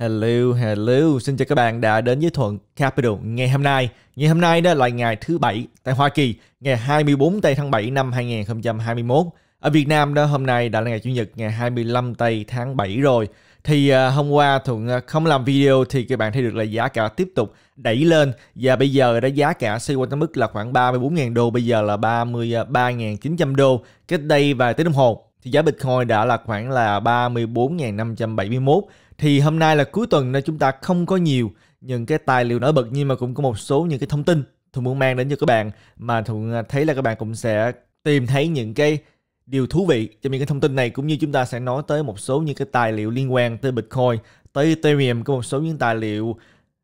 Hello, hello, xin chào các bạn đã đến với Thuận Capital ngày hôm nay. Ngày hôm nay đó là ngày thứ Bảy tại Hoa Kỳ, ngày 24 tây tháng 7 năm 2021. Ở Việt Nam đó hôm nay đã là ngày Chủ nhật, ngày 25 tây tháng 7 rồi. Thì uh, hôm qua Thuận à, không làm video thì các bạn thấy được là giá cả tiếp tục đẩy lên và bây giờ đã giá cả xoay quanh tới mức là khoảng 34.000 đô, bây giờ là 33.900 đô. Cách đây vài tiếng đồng hồ thì giá Bitcoin đã là khoảng là 34.571 thì hôm nay là cuối tuần nên chúng ta không có nhiều những cái tài liệu nổi bật nhưng mà cũng có một số những cái thông tin thuận muốn mang đến cho các bạn mà thuận à, thấy là các bạn cũng sẽ tìm thấy những cái điều thú vị cho những cái thông tin này cũng như chúng ta sẽ nói tới một số những cái tài liệu liên quan tới Bitcoin, tới Ethereum có một số những tài liệu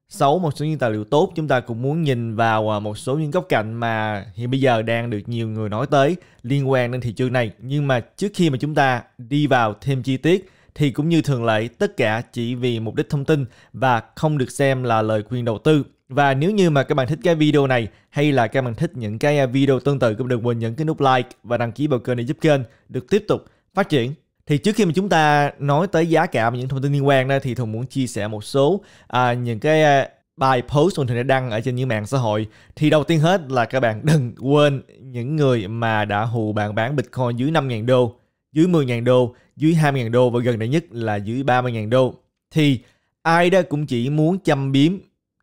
xấu, một số những tài liệu tốt chúng ta cũng muốn nhìn vào à, một số những góc cạnh mà hiện bây giờ đang được nhiều người nói tới liên quan đến thị trường này nhưng mà trước khi mà chúng ta đi vào thêm chi tiết thì cũng như thường lệ, tất cả chỉ vì mục đích thông tin và không được xem là lời khuyên đầu tư. Và nếu như mà các bạn thích cái video này hay là các bạn thích những cái video tương tự cũng đừng quên nhấn cái nút like và đăng ký vào kênh để giúp kênh được tiếp tục phát triển. Thì trước khi mà chúng ta nói tới giá cả và những thông tin liên quan đó thì Thùng muốn chia sẻ một số à, những cái à, bài post mà Thùng đã đăng ở trên những mạng xã hội. Thì đầu tiên hết là các bạn đừng quên những người mà đã hù bạn bán Bitcoin dưới 5.000 đô dưới 10.000 đô, dưới 20.000 đô và gần đây nhất là dưới 30.000 đô. Thì ai đó cũng chỉ muốn chăm biếm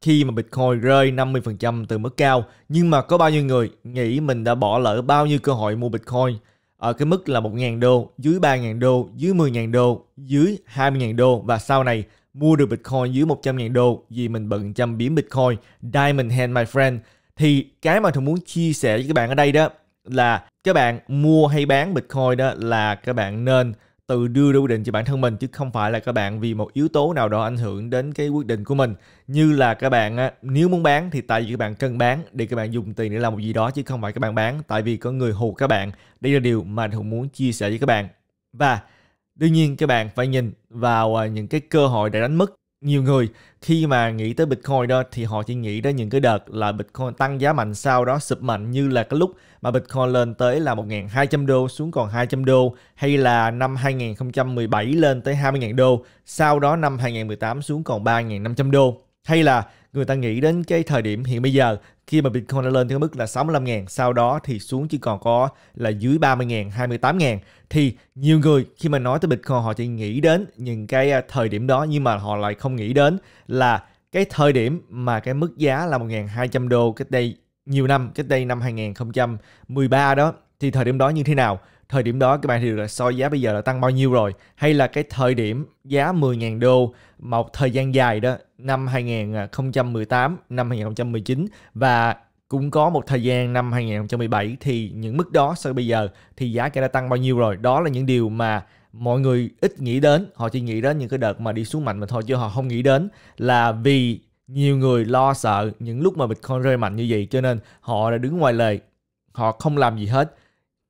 khi mà Bitcoin rơi 50% từ mức cao. Nhưng mà có bao nhiêu người nghĩ mình đã bỏ lỡ bao nhiêu cơ hội mua Bitcoin ở cái mức là 1.000 đô, dưới 3.000 đô, dưới 10.000 đô, dưới 20.000 đô và sau này mua được Bitcoin dưới 100.000 đô vì mình bận chăm biếm Bitcoin, Diamond Hand my friend. Thì cái mà thường muốn chia sẻ với các bạn ở đây đó là các bạn mua hay bán Bitcoin đó là các bạn nên tự đưa ra quyết định cho bản thân mình chứ không phải là các bạn vì một yếu tố nào đó ảnh hưởng đến cái quyết định của mình như là các bạn nếu muốn bán thì tại vì các bạn cần bán để các bạn dùng tiền để làm một gì đó chứ không phải các bạn bán tại vì có người hù các bạn đây là điều mà Thuận muốn chia sẻ với các bạn và đương nhiên các bạn phải nhìn vào à, những cái cơ hội đã đánh mất nhiều người khi mà nghĩ tới Bitcoin đó thì họ chỉ nghĩ đến những cái đợt là Bitcoin tăng giá mạnh sau đó sụp mạnh như là cái lúc mà Bitcoin lên tới là 1.200 đô xuống còn 200 đô hay là năm 2017 lên tới 20.000 đô sau đó năm 2018 xuống còn 3.500 đô hay là người ta nghĩ đến cái thời điểm hiện bây giờ khi mà Bitcoin đã lên tới mức là 65 000 sau đó thì xuống chỉ còn có là dưới 30 000 28 000 thì nhiều người khi mà nói tới Bitcoin họ chỉ nghĩ đến những cái à, thời điểm đó nhưng mà họ lại không nghĩ đến là cái thời điểm mà cái mức giá là 1.200 đô cách đây nhiều năm cách đây năm 2013 đó thì thời điểm đó như thế nào thời điểm đó các bạn thì là so giá bây giờ là tăng bao nhiêu rồi hay là cái thời điểm giá 10.000 đô một thời gian dài đó năm 2018 năm 2019 và cũng có một thời gian năm 2017 thì những mức đó so với bây giờ thì giá cả đã tăng bao nhiêu rồi đó là những điều mà mọi người ít nghĩ đến họ chỉ nghĩ đến những cái đợt mà đi xuống mạnh mà thôi chứ họ không nghĩ đến là vì nhiều người lo sợ những lúc mà Bitcoin rơi mạnh như vậy cho nên họ đã đứng ngoài lề họ không làm gì hết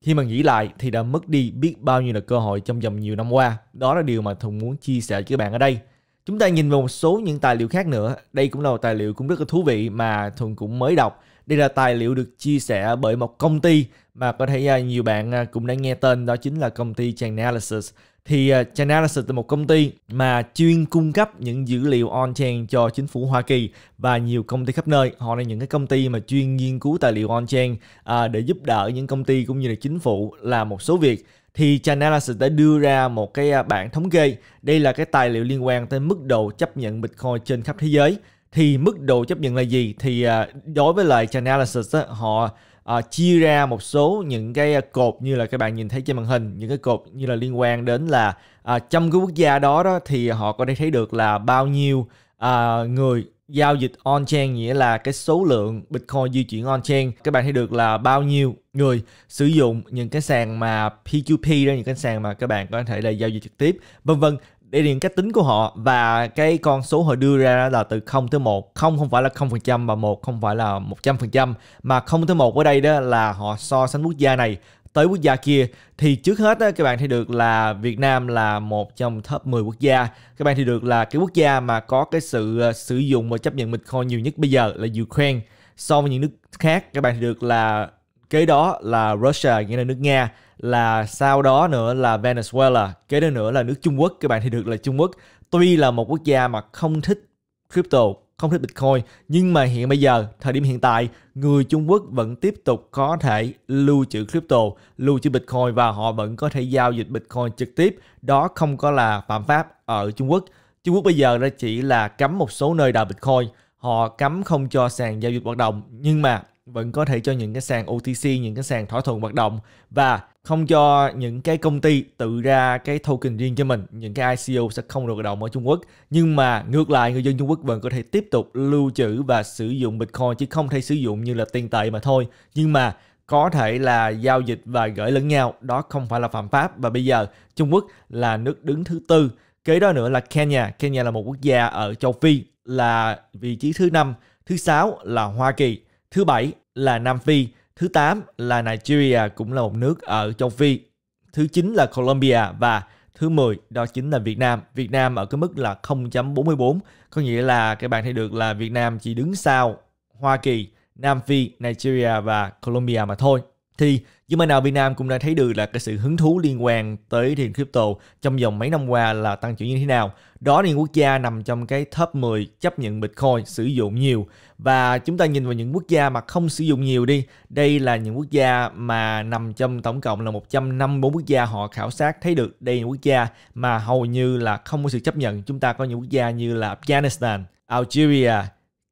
khi mà nghĩ lại thì đã mất đi biết bao nhiêu là cơ hội trong vòng nhiều năm qua. Đó là điều mà Thùng muốn chia sẻ với các bạn ở đây. Chúng ta nhìn vào một số những tài liệu khác nữa. Đây cũng là một tài liệu cũng rất là thú vị mà Thùng cũng mới đọc. Đây là tài liệu được chia sẻ bởi một công ty mà có thể à, nhiều bạn à, cũng đã nghe tên đó chính là công ty Chainalysis. Thì à, Chainalysis là một công ty mà chuyên cung cấp những dữ liệu on-chain cho chính phủ Hoa Kỳ và nhiều công ty khắp nơi. Họ là những cái công ty mà chuyên nghiên cứu tài liệu on-chain à, để giúp đỡ những công ty cũng như là chính phủ làm một số việc thì Chainalysis đã đưa ra một cái bảng thống kê. Đây là cái tài liệu liên quan tới mức độ chấp nhận Bitcoin trên khắp thế giới. Thì mức độ chấp nhận là gì? Thì đối với lại Chainalysis họ uh, chia ra một số những cái ờ, cột như là các bạn nhìn thấy trên màn hình những cái cột như là liên quan đến là uh, trong cái quốc gia đó đó thì họ có thể thấy được là bao nhiêu uh, người giao dịch on-chain nghĩa là cái số lượng Bitcoin di chuyển on-chain. Các bạn thấy được là bao nhiêu người sử dụng những cái sàn mà P2P đó, những cái sàn mà các bạn có thể là giao dịch trực tiếp, vân vân để điền cách tính của họ và cái con số họ đưa ra là từ 0 tới 1 0 không phải là 0% và 1 không phải là 100% mà 0 tới 1 ở đây đó là họ so sánh quốc gia này tới quốc gia kia thì trước hết á, các bạn thấy được là Việt Nam là một trong top 10 quốc gia các bạn thấy được là cái quốc gia mà có cái sự ờ, sử dụng và chấp nhận Bitcoin nhiều nhất bây giờ là Ukraine so với những nước khác các bạn thấy được là kế đó là Russia nghĩa là nước Nga là sau đó nữa là Venezuela kế đó nữa là nước Trung Quốc các bạn thì được là Trung Quốc tuy là một quốc gia mà không thích crypto không thích Bitcoin nhưng mà hiện bây giờ thời điểm hiện tại người Trung Quốc vẫn tiếp tục có thể lưu trữ crypto lưu trữ Bitcoin và họ vẫn có thể giao dịch Bitcoin trực tiếp đó không có là phạm pháp ở Trung Quốc Trung Quốc bây giờ đã chỉ là cấm một số nơi đào Bitcoin họ cấm không cho sàn giao dịch hoạt động nhưng mà vẫn có thể cho những cái sàn OTC, những cái sàn thỏa thuận hoạt động và không cho những cái công ty tự ra cái token riêng cho mình, những cái ICO sẽ không được hoạt động ở Trung Quốc. Nhưng mà ngược lại người dân Trung Quốc vẫn có thể tiếp tục lưu trữ và sử dụng Bitcoin chứ không thể sử dụng như là tiền tệ mà thôi. Nhưng mà có thể là giao dịch và gửi lẫn nhau, đó không phải là phạm pháp và bây giờ Trung Quốc là nước đứng thứ tư. Kế đó nữa là Kenya, Kenya là một quốc gia ở châu Phi là vị trí thứ năm, thứ sáu là Hoa Kỳ Thứ bảy là Nam Phi, thứ tám là Nigeria cũng là một nước ở châu Phi, thứ chín là Colombia và thứ 10 đó chính là Việt Nam. Việt Nam ở cái mức là 0.44, có nghĩa là các bạn thấy được là Việt Nam chỉ đứng sau Hoa Kỳ, Nam Phi, Nigeria và Colombia mà thôi. Thì nhưng mà nào Việt Nam cũng đã thấy được là cái sự hứng thú liên quan tới tiền crypto trong vòng mấy năm qua là tăng trưởng như thế nào. Đó là những quốc gia nằm trong cái top 10 chấp nhận Bitcoin sử dụng nhiều. Và chúng ta nhìn vào những quốc gia mà không sử dụng nhiều đi. Đây là những quốc gia mà nằm trong tổng cộng là 154 quốc gia họ khảo sát thấy được đây là những quốc gia mà hầu như là không có sự chấp nhận. Chúng ta có những quốc gia như là Afghanistan, Algeria,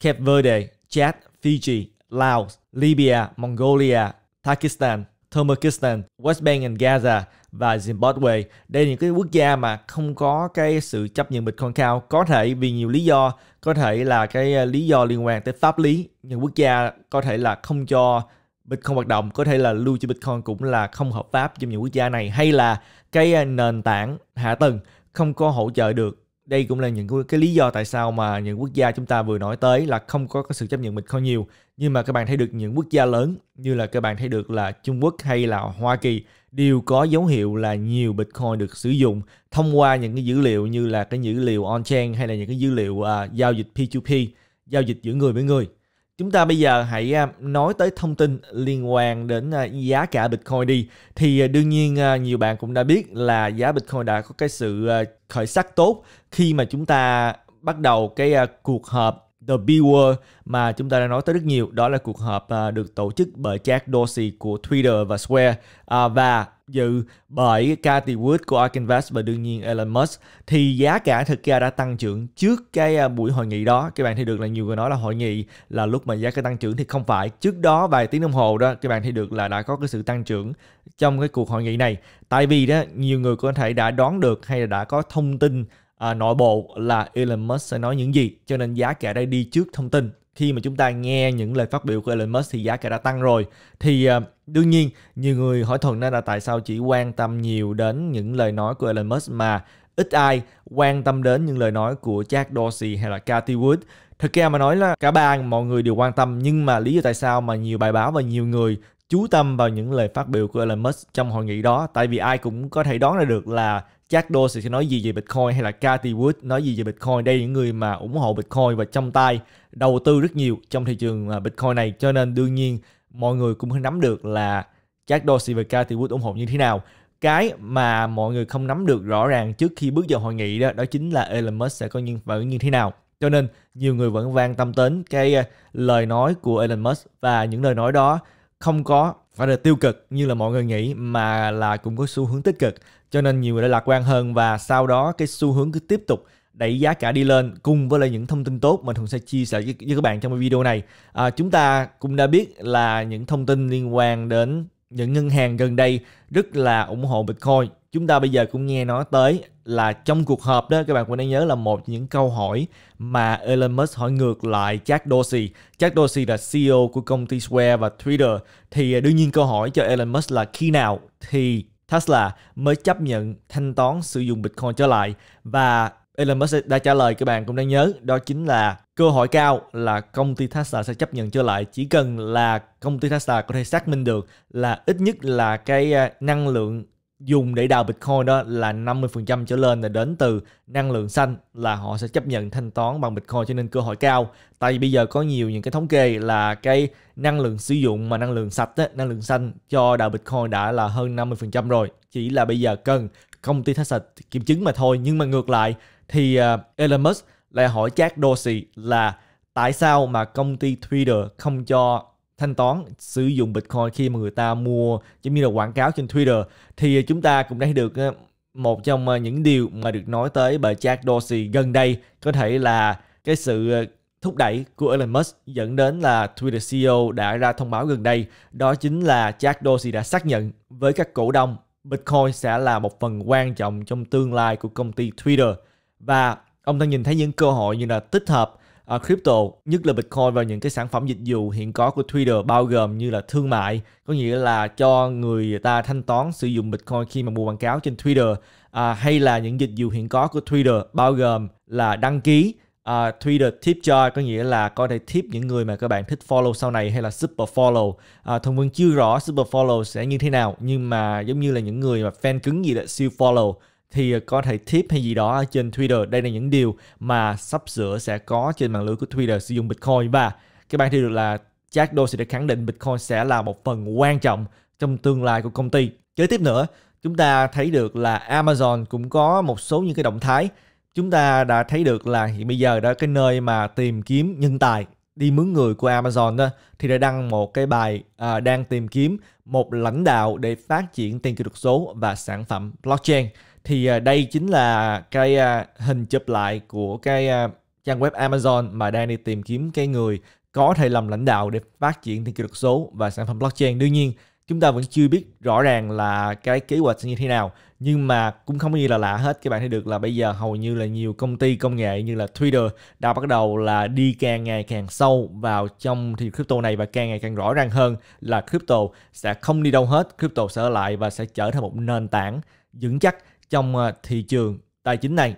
Cape Verde, Chad, Fiji, Laos, Libya, Mongolia, Pakistan, Turkmenistan, West Bank and Gaza và Zimbabwe. Đây là những cái quốc gia mà không có cái sự chấp nhận Bitcoin cao, có thể vì nhiều lý do, có thể là cái à, lý do liên quan tới pháp lý. Những quốc gia có thể là không cho Bitcoin hoạt động, có thể là lưu trữ Bitcoin cũng là không hợp pháp trong những quốc gia này hay là cái à, nền tảng hạ tầng không có hỗ trợ được đây cũng là những cái lý do tại sao mà những quốc gia chúng ta vừa nói tới là không có cái sự chấp nhận Bitcoin nhiều. Nhưng mà các bạn thấy được những quốc gia lớn như là các bạn thấy được là Trung Quốc hay là Hoa Kỳ đều có dấu hiệu là nhiều Bitcoin được sử dụng thông qua những cái dữ liệu như là cái dữ liệu on-chain hay là những cái dữ liệu uh, giao dịch P2P, giao dịch giữa người với người. Chúng ta bây giờ hãy à, nói tới thông tin liên quan đến à, giá cả Bitcoin đi. Thì à, đương nhiên nhiều bạn cũng đã biết là giá Bitcoin đã có cái sự khởi sắc tốt khi mà chúng ta bắt đầu cái cuộc họp The B Word mà chúng ta đã nói tới rất nhiều đó là cuộc họp à, được tổ chức bởi Jack Dorsey của Twitter và Square à, và dự bởi Cathy Wood của Ark Invest và đương nhiên Elon Musk thì giá cả thực ra đã tăng trưởng trước cái à, buổi hội nghị đó các bạn thấy được là nhiều người nói là hội nghị là lúc mà giá cả tăng trưởng thì không phải trước đó vài tiếng đồng hồ đó các bạn thấy được là đã có cái sự tăng trưởng trong cái cuộc hội nghị này tại vì đó nhiều người có thể đã đoán được hay là đã có thông tin à, nội bộ là Elon Musk sẽ nói những gì cho nên giá cả đã đi trước thông tin khi mà chúng ta nghe những lời phát biểu của Elon Musk thì giá cả đã tăng rồi thì uh, đương nhiên nhiều người hỏi thuận nên là tại sao chỉ quan tâm nhiều đến những lời nói của Elon Musk mà ít ai quan tâm đến những lời nói của Jack Dorsey hay là Cathy Wood thực ra mà nói là cả ba mọi người đều quan tâm nhưng mà lý do tại sao mà nhiều bài báo và nhiều người chú tâm vào những lời phát biểu của Elon Musk trong hội nghị đó tại vì ai cũng có thể đoán ra được là Jack Dorsey sẽ nói gì về Bitcoin hay là Cathy Wood nói gì về Bitcoin. Đây là những người mà ủng hộ Bitcoin và trong tay đầu tư rất nhiều trong thị trường à, Bitcoin này. Cho nên đương nhiên mọi người cũng nắm được là Jack Dorsey và Cathy Wood ủng hộ như thế nào. Cái mà mọi người không nắm được rõ ràng trước khi bước vào hội nghị đó, đó chính là Elon Musk sẽ có những phản ứng như thế nào. Cho nên nhiều người vẫn quan tâm đến cái à, lời nói của Elon Musk và những lời nói đó không có phải là tiêu cực như là mọi người nghĩ mà là cũng có xu hướng tích cực cho nên nhiều người đã lạc quan hơn và sau đó cái xu hướng cứ tiếp tục đẩy giá cả đi lên cùng với lại những thông tin tốt mà thường sẽ chia sẻ với, với các bạn trong video này. À, chúng ta cũng đã biết là những thông tin liên quan đến những ngân hàng gần đây rất là ủng hộ Bitcoin. Chúng ta bây giờ cũng nghe nói tới là trong cuộc họp đó các bạn cũng đang nhớ là một những câu hỏi mà Elon Musk hỏi ngược lại Jack Dorsey. Jack Dorsey là CEO của công ty Square và Twitter thì à, đương nhiên câu hỏi cho Elon Musk là khi nào thì Tesla mới chấp nhận thanh toán sử dụng Bitcoin trở lại và Elon Musk đã trả lời các bạn cũng đang nhớ đó chính là cơ hội cao là công ty Tesla sẽ chấp nhận trở lại chỉ cần là công ty Tesla có thể xác minh được là ít nhất là cái à, năng lượng dùng để đào Bitcoin đó là 50% trở lên là đến từ năng lượng xanh là họ sẽ chấp nhận thanh toán bằng Bitcoin cho nên cơ hội cao. Tại vì bây giờ có nhiều những cái thống kê là cái năng lượng sử dụng mà năng lượng sạch, á, năng lượng xanh cho đào Bitcoin đã là hơn 50% rồi. Chỉ là bây giờ cần công ty sạch kiểm chứng mà thôi. Nhưng mà ngược lại thì uh, Elon Musk lại hỏi Jack Dorsey là tại sao mà công ty Twitter không cho thanh toán sử dụng Bitcoin khi mà người ta mua giống như là quảng cáo trên Twitter thì chúng ta cũng đã được ờ, một trong ờ, những điều mà được nói tới bởi Jack Dorsey gần đây có thể là cái sự ờ, thúc đẩy của Elon Musk dẫn đến là Twitter CEO đã ra thông báo gần đây đó chính là Jack Dorsey đã xác nhận với các cổ đông Bitcoin sẽ là một phần quan trọng trong tương lai của công ty Twitter và ông ta nhìn thấy những cơ hội như là tích hợp uh, crypto nhất là Bitcoin vào những cái sản phẩm dịch vụ hiện có của Twitter bao gồm như là thương mại có nghĩa là cho người ta thanh toán sử dụng Bitcoin khi mà mua quảng cáo trên Twitter uh, hay là những dịch vụ hiện có của Twitter bao gồm là đăng ký uh, Twitter tip jar có nghĩa là có thể tip những người mà các bạn thích follow sau này hay là super follow. Uh, Thông Vân chưa rõ super follow sẽ như thế nào nhưng mà giống như là những người mà fan cứng gì đó siêu follow thì có thể tip hay gì đó trên Twitter. Đây là những điều mà sắp sửa sẽ có trên mạng lưới của Twitter sử dụng Bitcoin và các bạn thấy được là Jack Dorsey đã khẳng định Bitcoin sẽ là một phần quan trọng trong tương lai của công ty. Kế tiếp nữa, chúng ta thấy được là Amazon cũng có một số những cái động thái. Chúng ta đã thấy được là hiện bây giờ đó cái nơi mà tìm kiếm nhân tài đi mướn người của Amazon đó, thì đã đăng một cái bài à, đang tìm kiếm một lãnh đạo để phát triển tiền kỹ thuật số và sản phẩm blockchain thì à, đây chính là cái à, hình chụp lại của cái à, trang web Amazon mà đang đi tìm kiếm cái người có thể làm lãnh đạo để phát triển tiền kỹ thuật số và sản phẩm blockchain. Đương nhiên, chúng ta vẫn chưa biết rõ ràng là cái kế hoạch sẽ như thế nào nhưng mà cũng không có gì là lạ hết các bạn thấy được là bây giờ hầu như là nhiều công ty công nghệ như là Twitter đã bắt đầu là đi càng ngày càng sâu vào trong thị trường crypto này và càng ngày càng rõ ràng hơn là crypto sẽ không đi đâu hết crypto sẽ ở lại và sẽ trở thành một nền tảng vững chắc trong ờ, thị trường tài chính này.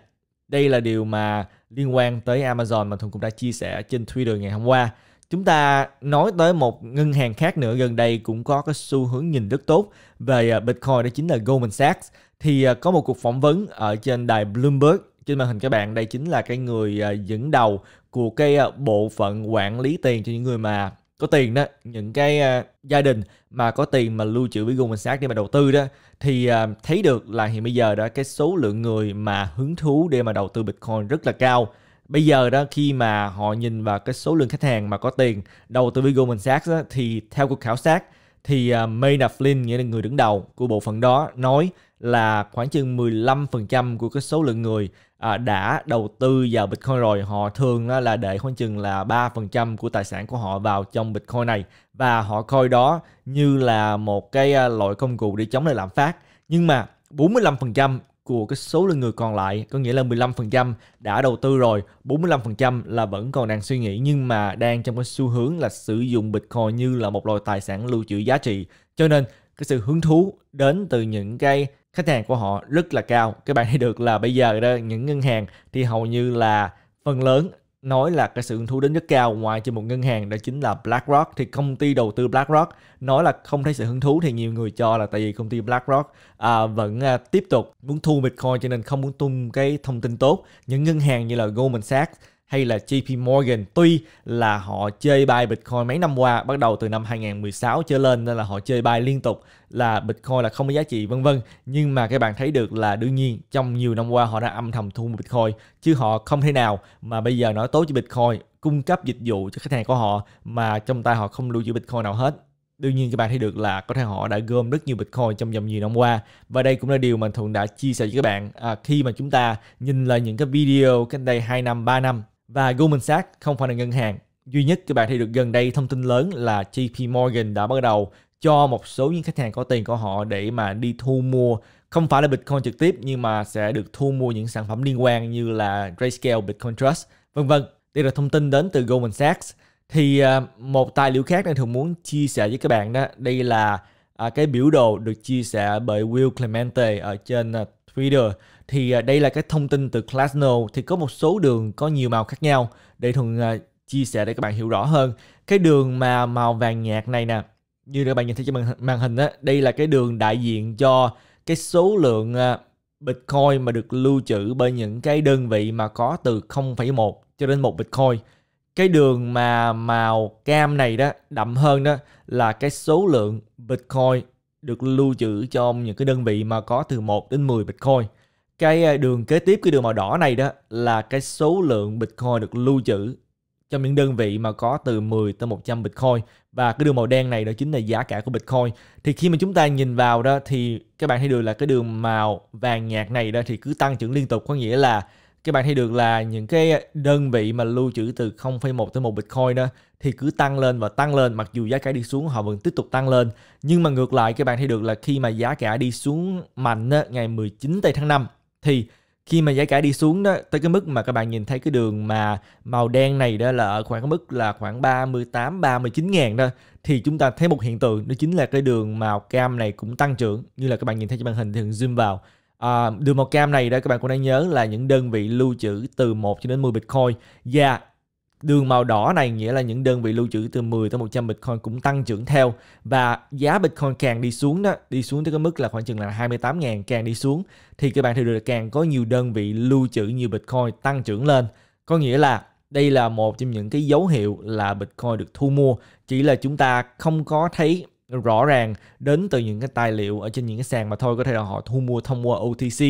Đây là điều mà liên quan tới Amazon mà Thuận cũng đã chia sẻ trên Twitter ngày hôm qua. Chúng ta nói tới một ngân hàng khác nữa gần đây cũng có cái xu hướng nhìn rất tốt về ờ, Bitcoin đó chính là Goldman Sachs. Thì ờ, có một cuộc phỏng vấn ở trên đài Bloomberg trên màn hình các bạn đây chính là cái người dẫn đầu của cái bộ phận quản lý tiền cho những người mà có tiền đó những cái uh, gia đình mà có tiền mà lưu trữ với Goldman Sachs để mà đầu tư đó thì uh, thấy được là hiện bây giờ đó cái số lượng người mà hứng thú để mà đầu tư Bitcoin rất là cao bây giờ đó khi mà họ nhìn vào cái số lượng khách hàng mà có tiền đầu tư với Goldman Sachs đó, thì theo cuộc khảo sát thì uh, à, Mayna Flynn nghĩa là người đứng đầu của bộ phận đó nói là khoảng chừng 15% của cái số lượng người à, đã đầu tư vào Bitcoin rồi họ thường là để khoảng chừng là 3% của tài sản của họ vào trong Bitcoin này và họ coi đó như là một cái à, loại công cụ để chống lại lạm phát nhưng mà 45% của cái số lượng người còn lại có nghĩa là 15% đã đầu tư rồi 45% là vẫn còn đang suy nghĩ nhưng mà đang trong cái xu hướng là sử dụng Bitcoin như là một loại tài sản lưu trữ giá trị cho nên cái sự hứng thú đến từ những cái khách hàng của họ rất là cao các bạn thấy được là bây giờ đó những ngân hàng thì hầu như là phần lớn nói là cái sự thu đến rất cao ngoài cho một ngân hàng đó chính là BlackRock thì công ty đầu tư BlackRock nói là không thấy sự hứng thú thì nhiều người cho là tại vì công ty BlackRock à, vẫn à, tiếp tục muốn thu Bitcoin cho nên không muốn tung cái thông tin tốt những ngân hàng như là Goldman Sachs hay là JP Morgan tuy là họ chơi bài Bitcoin mấy năm qua bắt đầu từ năm 2016 trở lên nên là họ chơi bài liên tục là Bitcoin là không có giá trị vân vân nhưng mà các bạn thấy được là đương nhiên trong nhiều năm qua họ đã âm thầm thu mua Bitcoin chứ họ không thể nào mà bây giờ nói tốt cho Bitcoin cung cấp dịch vụ cho khách hàng của họ mà trong tay họ không lưu giữ Bitcoin nào hết đương nhiên các bạn thấy được là có thể họ đã gom rất nhiều bitcoin trong vòng nhiều năm qua và đây cũng là điều mà thuận đã chia sẻ với các bạn à, khi mà chúng ta nhìn lại những cái video cách đây 2 năm 3 năm và Goldman Sachs không phải là ngân hàng. Duy nhất các bạn thấy được gần đây thông tin lớn là JP Morgan đã bắt đầu cho một số những khách hàng có tiền của họ để mà đi thu mua không phải là Bitcoin trực tiếp nhưng mà sẽ được thu mua những sản phẩm liên quan như là Grayscale, Bitcoin Trust, vân vân. Đây là thông tin đến từ Goldman Sachs. Thì à, một tài liệu khác đang thường muốn chia sẻ với các bạn đó, đây là à, cái biểu đồ được chia sẻ bởi Will Clemente ở trên à, Twitter thì à, đây là cái thông tin từ classno thì có một số đường có nhiều màu khác nhau để thường à, chia sẻ để các bạn hiểu rõ hơn cái đường mà màu vàng nhạt này nè như các bạn nhìn thấy trên màn hình á đây là cái đường đại diện cho cái số lượng à, Bitcoin mà được lưu trữ bởi những cái đơn vị mà có từ 0,1 cho đến 1 Bitcoin. Cái đường mà màu cam này đó, đậm hơn đó là cái số lượng Bitcoin được lưu trữ trong những cái đơn vị mà có từ 1 đến 10 Bitcoin cái đường kế tiếp cái đường màu đỏ này đó là cái số lượng Bitcoin được lưu trữ trong những đơn vị mà có từ 10 tới 100 Bitcoin và cái đường màu đen này đó chính là giá cả của Bitcoin. Thì khi mà chúng ta nhìn vào đó thì các bạn thấy được là cái đường màu vàng nhạt này đó thì cứ tăng trưởng liên tục có nghĩa là các bạn thấy được là những cái đơn vị mà lưu trữ từ 0,1 tới 1 Bitcoin đó thì cứ tăng lên và tăng lên mặc dù giá cả đi xuống họ vẫn tiếp tục tăng lên nhưng mà ngược lại các bạn thấy được là khi mà giá cả đi xuống mạnh đó, ngày 19 tây tháng 5 thì khi mà giá cả đi xuống đó tới cái mức mà các bạn nhìn thấy cái đường mà màu đen này đó là ở khoảng cái mức là khoảng 38 39 ngàn đó thì chúng ta thấy một hiện tượng đó chính là cái đường màu cam này cũng tăng trưởng như là các bạn nhìn thấy trên màn hình thường zoom vào à, đường màu cam này đó các bạn cũng đang nhớ là những đơn vị lưu trữ từ 1 cho đến 10 Bitcoin và Đường màu đỏ này nghĩa là những đơn vị lưu trữ từ 10 tới 100 Bitcoin cũng tăng trưởng theo và giá Bitcoin càng đi xuống đó, đi xuống tới cái mức là khoảng chừng là 28.000 càng đi xuống thì các bạn thấy được càng có nhiều đơn vị lưu trữ nhiều Bitcoin tăng trưởng lên. Có nghĩa là đây là một trong những cái dấu hiệu là Bitcoin được thu mua, chỉ là chúng ta không có thấy rõ ràng đến từ những cái tài liệu ở trên những cái sàn mà thôi có thể là họ thu mua thông qua OTC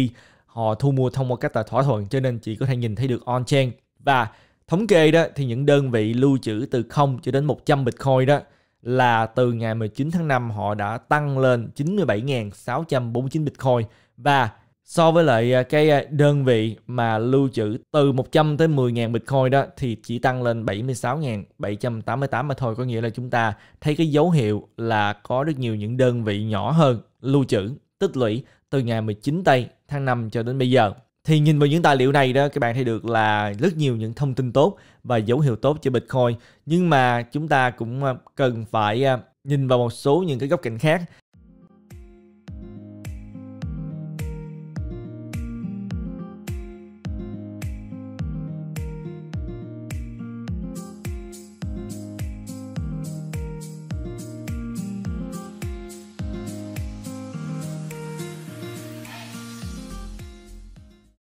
họ thu mua thông qua các tờ thỏa thuận cho nên chỉ có thể nhìn thấy được on chain và Thống kê đó thì những đơn vị lưu trữ từ 0 cho đến 100 Bitcoin đó là từ ngày 19 tháng 5 họ đã tăng lên 97.649 Bitcoin và so với lại à, cái à, đơn vị mà lưu trữ từ 100 tới 10.000 Bitcoin đó thì chỉ tăng lên 76.788 mà thôi có nghĩa là chúng ta thấy cái dấu hiệu là có rất nhiều những đơn vị nhỏ hơn lưu trữ tích lũy từ ngày 19 tây tháng 5 cho đến bây giờ thì nhìn vào những tài liệu này đó các bạn thấy được là rất nhiều những thông tin tốt và dấu hiệu tốt cho Bitcoin nhưng mà chúng ta cũng ờ, cần phải ờ, nhìn vào một số những cái góc cạnh khác